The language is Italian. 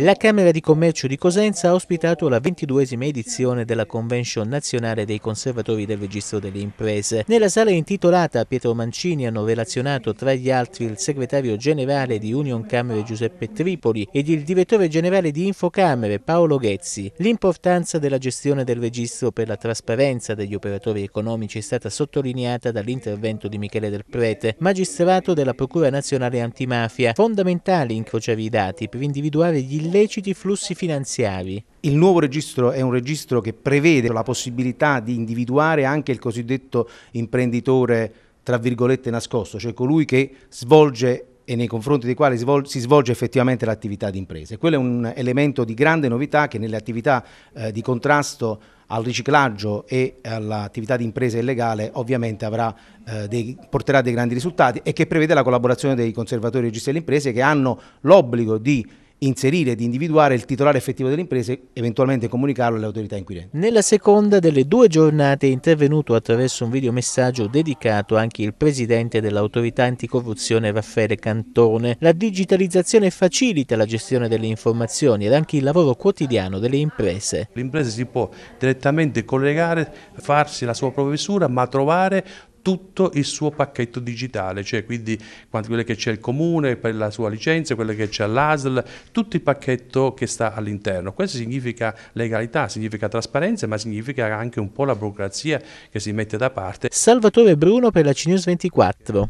La Camera di Commercio di Cosenza ha ospitato la ventiduesima edizione della Convention nazionale dei conservatori del registro delle imprese. Nella sala intitolata a Pietro Mancini hanno relazionato tra gli altri il segretario generale di Union Camere Giuseppe Tripoli ed il direttore generale di Infocamere Paolo Ghezzi. L'importanza della gestione del registro per la trasparenza degli operatori economici è stata sottolineata dall'intervento di Michele Del Prete, magistrato della Procura Nazionale Antimafia, fondamentale incrociare i dati per individuare gli illeciti flussi finanziari. Il nuovo registro è un registro che prevede la possibilità di individuare anche il cosiddetto imprenditore tra virgolette nascosto, cioè colui che svolge e nei confronti dei quali si svolge effettivamente l'attività di imprese. Quello è un elemento di grande novità che nelle attività eh, di contrasto al riciclaggio e all'attività di impresa illegale ovviamente avrà, eh, dei, porterà dei grandi risultati e che prevede la collaborazione dei conservatori e registri delle imprese che hanno l'obbligo di inserire ed individuare il titolare effettivo dell'impresa e eventualmente comunicarlo alle autorità inquirenti. Nella seconda delle due giornate è intervenuto attraverso un videomessaggio dedicato anche il presidente dell'autorità anticorruzione Raffaele Cantone. La digitalizzazione facilita la gestione delle informazioni ed anche il lavoro quotidiano delle imprese. L'impresa si può direttamente collegare, farsi la sua professura, ma trovare tutto il suo pacchetto digitale, cioè quindi quelle che c'è il comune per la sua licenza, quelle che c'è l'ASL, tutto il pacchetto che sta all'interno. Questo significa legalità, significa trasparenza, ma significa anche un po' la burocrazia che si mette da parte. Salvatore Bruno per la CNews 24.